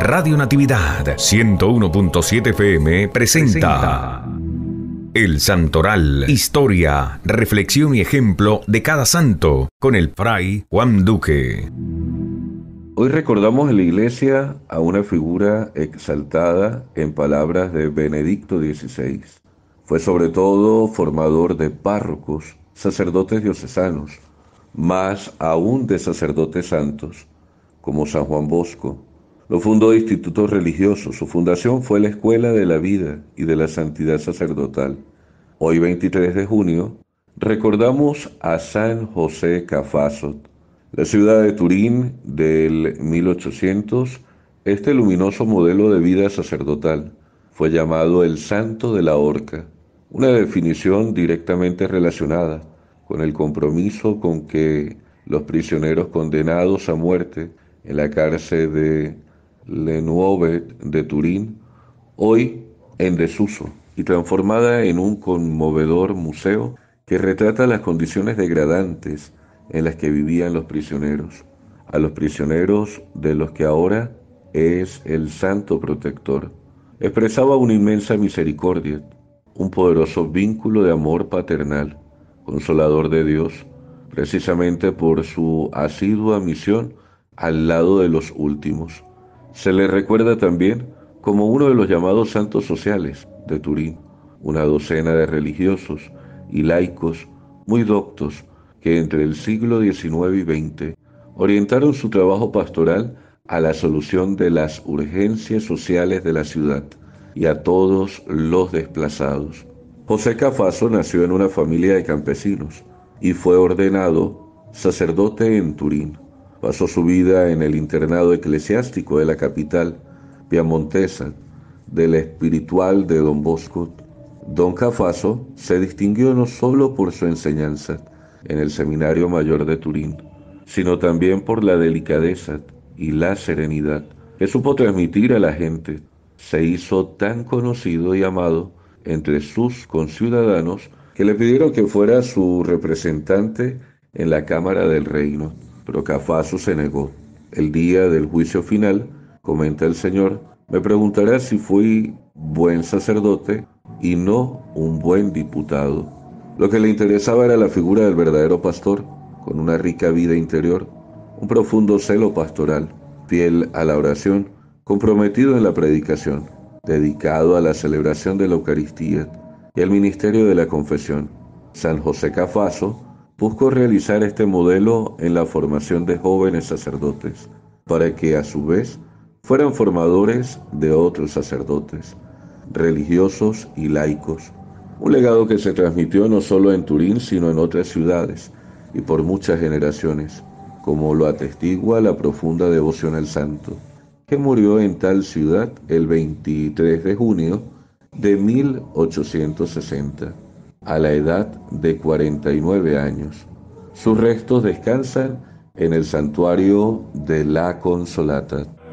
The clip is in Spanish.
Radio Natividad 101.7 FM presenta El Santoral, historia, reflexión y ejemplo de cada santo con el fray Juan Duque. Hoy recordamos en la iglesia a una figura exaltada en palabras de Benedicto XVI. Fue sobre todo formador de párrocos, sacerdotes diocesanos, más aún de sacerdotes santos, como San Juan Bosco. Lo fundó institutos religiosos, su fundación fue la Escuela de la Vida y de la Santidad Sacerdotal. Hoy 23 de junio recordamos a San José Cafasot, La ciudad de Turín del 1800, este luminoso modelo de vida sacerdotal fue llamado el Santo de la Horca, una definición directamente relacionada con el compromiso con que los prisioneros condenados a muerte en la cárcel de Lenoble de Turín, hoy en desuso y transformada en un conmovedor museo que retrata las condiciones degradantes en las que vivían los prisioneros, a los prisioneros de los que ahora es el santo protector. Expresaba una inmensa misericordia, un poderoso vínculo de amor paternal consolador de Dios, precisamente por su asidua misión al lado de los últimos. Se le recuerda también como uno de los llamados santos sociales de Turín, una docena de religiosos y laicos muy doctos que entre el siglo XIX y XX orientaron su trabajo pastoral a la solución de las urgencias sociales de la ciudad y a todos los desplazados. José Cafaso nació en una familia de campesinos y fue ordenado sacerdote en Turín. Pasó su vida en el internado eclesiástico de la capital piamontesa del espiritual de Don Bosco. Don Cafaso se distinguió no solo por su enseñanza en el Seminario Mayor de Turín, sino también por la delicadeza y la serenidad que supo transmitir a la gente. Se hizo tan conocido y amado entre sus conciudadanos que le pidieron que fuera su representante en la Cámara del Reino, pero Cafaso se negó. El día del juicio final, comenta el Señor, me preguntará si fui buen sacerdote y no un buen diputado. Lo que le interesaba era la figura del verdadero pastor, con una rica vida interior, un profundo celo pastoral, fiel a la oración, comprometido en la predicación dedicado a la celebración de la Eucaristía y el Ministerio de la Confesión. San José Cafaso buscó realizar este modelo en la formación de jóvenes sacerdotes, para que a su vez fueran formadores de otros sacerdotes, religiosos y laicos. Un legado que se transmitió no solo en Turín, sino en otras ciudades y por muchas generaciones, como lo atestigua la profunda devoción al santo que murió en tal ciudad el 23 de junio de 1860, a la edad de 49 años. Sus restos descansan en el santuario de la Consolata.